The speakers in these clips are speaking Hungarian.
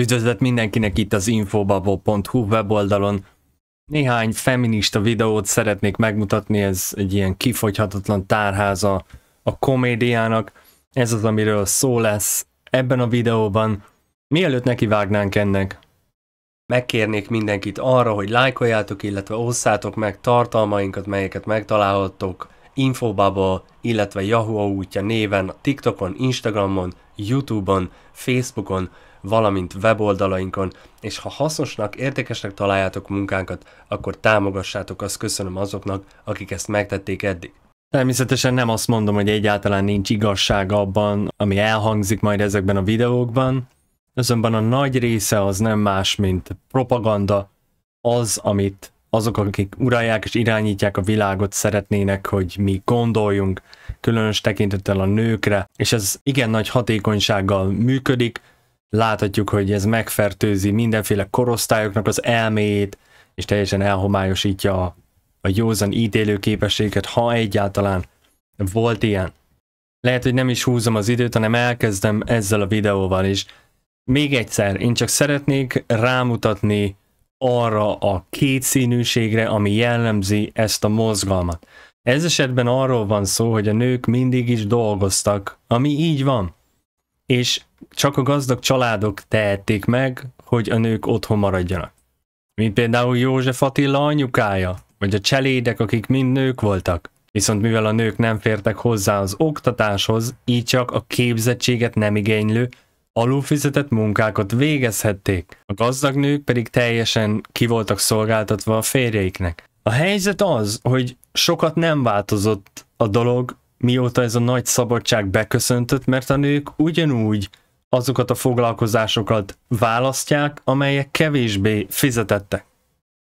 Üdvözlet mindenkinek itt az infobabo.hu weboldalon. Néhány feminista videót szeretnék megmutatni, ez egy ilyen kifogyhatatlan tárháza a komédiának. Ez az, amiről szó lesz ebben a videóban. Mielőtt nekivágnánk ennek, megkérnék mindenkit arra, hogy lájkoljátok, illetve osszátok meg tartalmainkat, melyeket megtalálhattok Infobubble, illetve Yahoo útja néven, TikTokon, Instagramon, Youtube-on, Facebookon, valamint weboldalainkon, és ha hasznosnak, értékesnek találjátok munkánkat, akkor támogassátok, azt köszönöm azoknak, akik ezt megtették eddig. Természetesen nem azt mondom, hogy egyáltalán nincs igazság abban, ami elhangzik majd ezekben a videókban, azonban a nagy része az nem más, mint propaganda, az, amit azok, akik uralják és irányítják a világot szeretnének, hogy mi gondoljunk, különös tekintettel a nőkre, és ez igen nagy hatékonysággal működik, láthatjuk, hogy ez megfertőzi mindenféle korosztályoknak az elméjét, és teljesen elhomályosítja a, a józan ítélő képességet, ha egyáltalán volt ilyen. Lehet, hogy nem is húzom az időt, hanem elkezdem ezzel a videóval is. Még egyszer, én csak szeretnék rámutatni arra a kétszínűségre, ami jellemzi ezt a mozgalmat. Ez esetben arról van szó, hogy a nők mindig is dolgoztak, ami így van. És csak a gazdag családok tehették meg, hogy a nők otthon maradjanak. Mint például József Attila anyukája, vagy a cselédek, akik mind nők voltak. Viszont mivel a nők nem fértek hozzá az oktatáshoz, így csak a képzettséget nem igénylő, alulfizetett munkákat végezhették. A gazdag nők pedig teljesen kivoltak szolgáltatva a férjeiknek. A helyzet az, hogy sokat nem változott a dolog, mióta ez a nagy szabadság beköszöntött, mert a nők ugyanúgy azokat a foglalkozásokat választják, amelyek kevésbé fizetettek.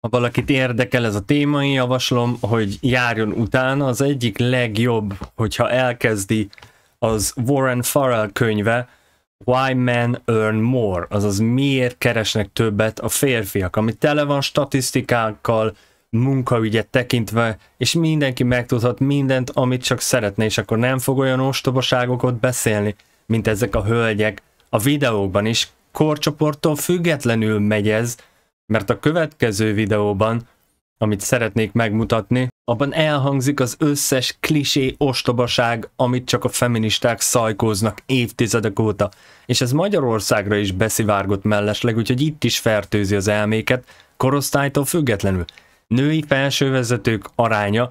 Ha valakit érdekel ez a téma, én javaslom, hogy járjon utána. Az egyik legjobb, hogyha elkezdi az Warren Farrell könyve, Why Men Earn More, azaz miért keresnek többet a férfiak, ami tele van statisztikákkal, munkaügyet tekintve, és mindenki megtudhat mindent, amit csak szeretne, és akkor nem fog olyan ostobaságokat beszélni mint ezek a hölgyek. A videókban is korcsoporttól függetlenül megy ez, mert a következő videóban, amit szeretnék megmutatni, abban elhangzik az összes klisé ostobaság, amit csak a feministák szajkóznak évtizedek óta. És ez Magyarországra is beszivárgott mellesleg, úgyhogy itt is fertőzi az elméket, korosztálytól függetlenül. Női felsővezetők aránya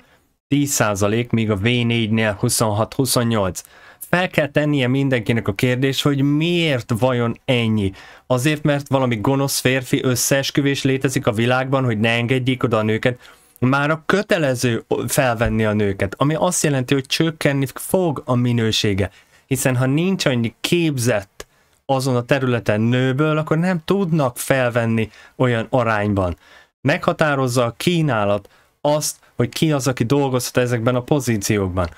10%, míg a V4-nél 26-28 fel kell tennie mindenkinek a kérdés, hogy miért vajon ennyi? Azért, mert valami gonosz férfi összeesküvés létezik a világban, hogy ne engedjék oda a nőket, már a kötelező felvenni a nőket, ami azt jelenti, hogy csökkenni fog a minősége. Hiszen ha nincs annyi képzett azon a területen nőből, akkor nem tudnak felvenni olyan arányban. Meghatározza a kínálat azt, hogy ki az, aki dolgozhat ezekben a pozíciókban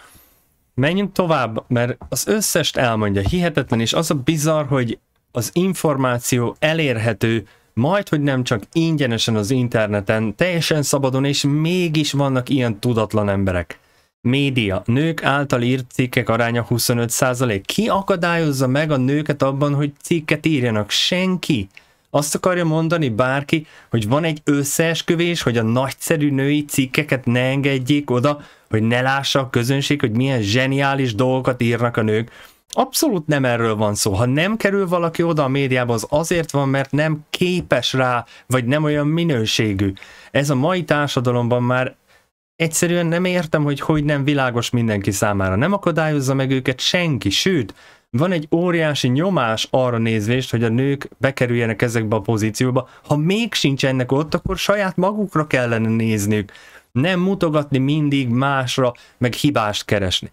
menjünk tovább, mert az összest elmondja, hihetetlen, és az a bizarr, hogy az információ elérhető, majd, hogy nem csak ingyenesen az interneten, teljesen szabadon, és mégis vannak ilyen tudatlan emberek. Média. Nők által írt cikkek aránya 25%. Ki akadályozza meg a nőket abban, hogy cikket írjanak? Senki. Azt akarja mondani bárki, hogy van egy összeesküvés, hogy a nagyszerű női cikkeket ne engedjék oda, hogy ne lássa a közönség, hogy milyen zseniális dolgokat írnak a nők. Abszolút nem erről van szó. Ha nem kerül valaki oda a médiába, az azért van, mert nem képes rá, vagy nem olyan minőségű. Ez a mai társadalomban már egyszerűen nem értem, hogy hogy nem világos mindenki számára. Nem akadályozza meg őket senki, sőt, van egy óriási nyomás arra nézvést, hogy a nők bekerüljenek ezekbe a pozícióba. Ha még sincs ennek ott, akkor saját magukra kellene nézniük. Nem mutogatni mindig másra, meg hibást keresni.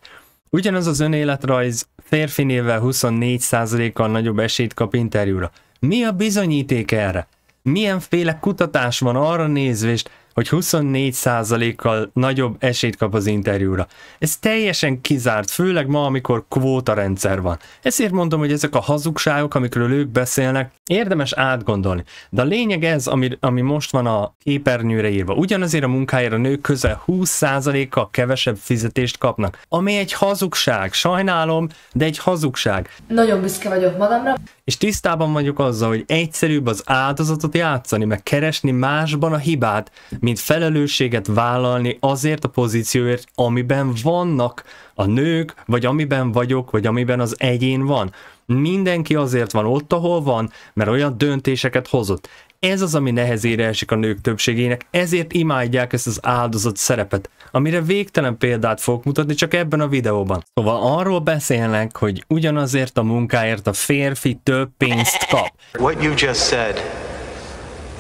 Ugyanaz az önéletrajz férfinével 24%-kal nagyobb esélyt kap interjúra. Mi a bizonyíték erre? Milyenféle kutatás van arra nézvést, hogy 24%-kal nagyobb esélyt kap az interjúra. Ez teljesen kizárt, főleg ma, amikor kvóta rendszer van. Ezért mondom, hogy ezek a hazugságok, amikről ők beszélnek, érdemes átgondolni. De a lényeg ez, ami, ami most van a képernyőre írva. Ugyanazért a munkáért a nők közel 20%-kal kevesebb fizetést kapnak, ami egy hazugság. Sajnálom, de egy hazugság. Nagyon büszke vagyok magamra és tisztában vagyok azzal, hogy egyszerűbb az áldozatot játszani, meg keresni másban a hibát, mint felelősséget vállalni azért a pozícióért, amiben vannak a nők, vagy amiben vagyok, vagy amiben az egyén van. Mindenki azért van ott, ahol van, mert olyan döntéseket hozott. Ez az, ami nehezére esik a nők többségének, ezért imádják ezt az áldozat szerepet, amire végtelen példát fogok mutatni csak ebben a videóban. Szóval arról beszélnek, hogy ugyanazért a munkáért a férfi több pénzt kap. What you just said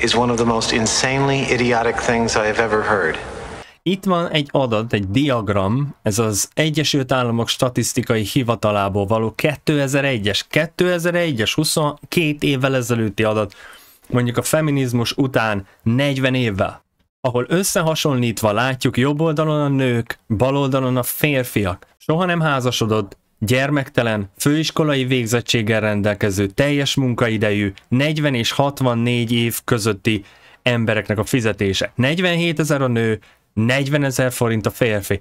is one of the most insanely idiotic things I have ever heard itt van egy adat, egy diagram, ez az Egyesült Államok Statisztikai Hivatalából való 2001-es, 2001-es 22 évvel ezelőtti adat, mondjuk a feminizmus után 40 évvel, ahol összehasonlítva látjuk jobb oldalon a nők, bal oldalon a férfiak, soha nem házasodott, gyermektelen, főiskolai végzettséggel rendelkező, teljes munkaidejű, 40 és 64 év közötti embereknek a fizetése. 47 ezer a nő, 40 ezer forint a férfi.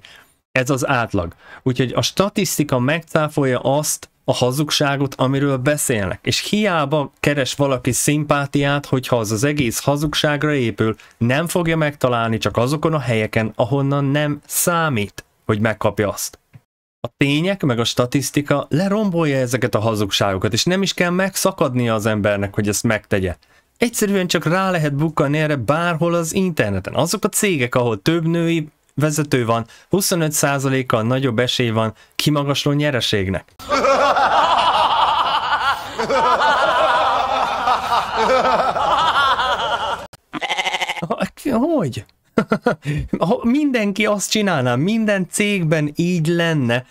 Ez az átlag. Úgyhogy a statisztika megcáfolja azt, a hazugságot, amiről beszélnek. És hiába keres valaki szimpátiát, hogyha az az egész hazugságra épül, nem fogja megtalálni csak azokon a helyeken, ahonnan nem számít, hogy megkapja azt. A tények meg a statisztika lerombolja ezeket a hazugságokat, és nem is kell megszakadnia az embernek, hogy ezt megtegye. Egyszerűen csak rá lehet bukkanni erre bárhol az interneten. Azok a cégek, ahol több női vezető van, 25%-kal nagyobb esély van kimagasló nyereségnek. Hogy? Mindenki azt csinálná, minden cégben így lenne,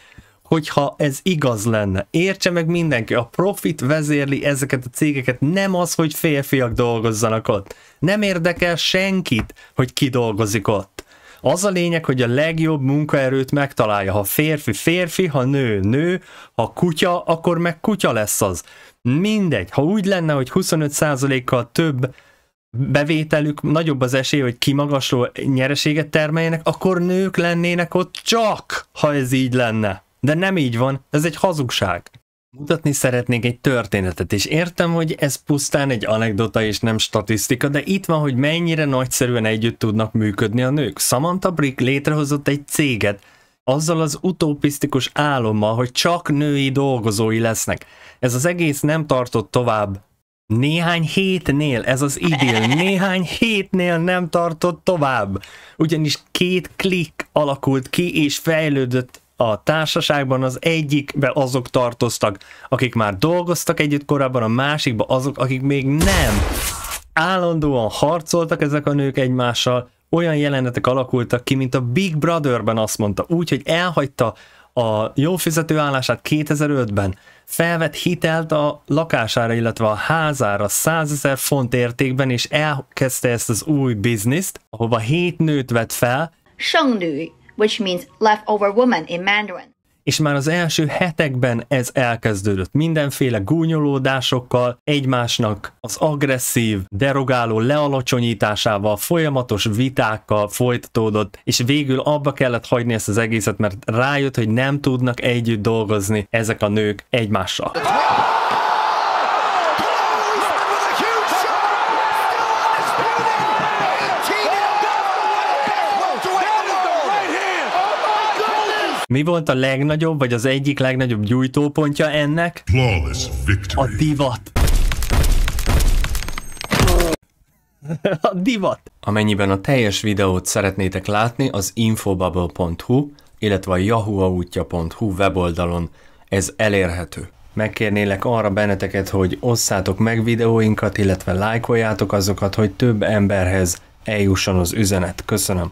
hogyha ez igaz lenne. Értse meg mindenki, a profit vezérli ezeket a cégeket, nem az, hogy férfiak dolgozzanak ott. Nem érdekel senkit, hogy ki dolgozik ott. Az a lényeg, hogy a legjobb munkaerőt megtalálja. Ha férfi, férfi, ha nő, nő, ha kutya, akkor meg kutya lesz az. Mindegy, ha úgy lenne, hogy 25%-kal több bevételük, nagyobb az esély, hogy kimagasló nyereséget termeljenek, akkor nők lennének ott csak, ha ez így lenne. De nem így van, ez egy hazugság. Mutatni szeretnék egy történetet, és értem, hogy ez pusztán egy anekdota és nem statisztika, de itt van, hogy mennyire nagyszerűen együtt tudnak működni a nők. Samantha Brick létrehozott egy céget, azzal az utopisztikus álommal, hogy csak női dolgozói lesznek. Ez az egész nem tartott tovább. Néhány hétnél, ez az idél, néhány hétnél nem tartott tovább. Ugyanis két klik alakult ki és fejlődött a társaságban az egyikbe azok tartoztak, akik már dolgoztak együtt korábban, a másikba azok, akik még nem. Állandóan harcoltak ezek a nők egymással, olyan jelenetek alakultak ki, mint a Big Brotherben azt mondta, úgy, hogy elhagyta a jó fizető állását 2005-ben, felvett hitelt a lakására, illetve a házára 100 ezer font értékben, és elkezdte ezt az új bizniszt, ahova hét nőt vett fel. Söngnő, which means leftover woman in Mandarin. És már az első hetekben ez elkezdődött mindenféle gúnyolódásokkal, egymásnak az agresszív, derogáló lealacsonyításával, folyamatos vitákkal folytatódott, és végül abba kellett hagyni ezt az egészet, mert rájött, hogy nem tudnak együtt dolgozni ezek a nők egymással. Mi volt a legnagyobb, vagy az egyik legnagyobb gyújtópontja ennek? A divat. a divat. Amennyiben a teljes videót szeretnétek látni, az infobubble.hu, illetve a yahooautja.hu weboldalon ez elérhető. Megkérnélek arra benneteket, hogy osszátok meg videóinkat, illetve lájkoljátok azokat, hogy több emberhez eljusson az üzenet. Köszönöm.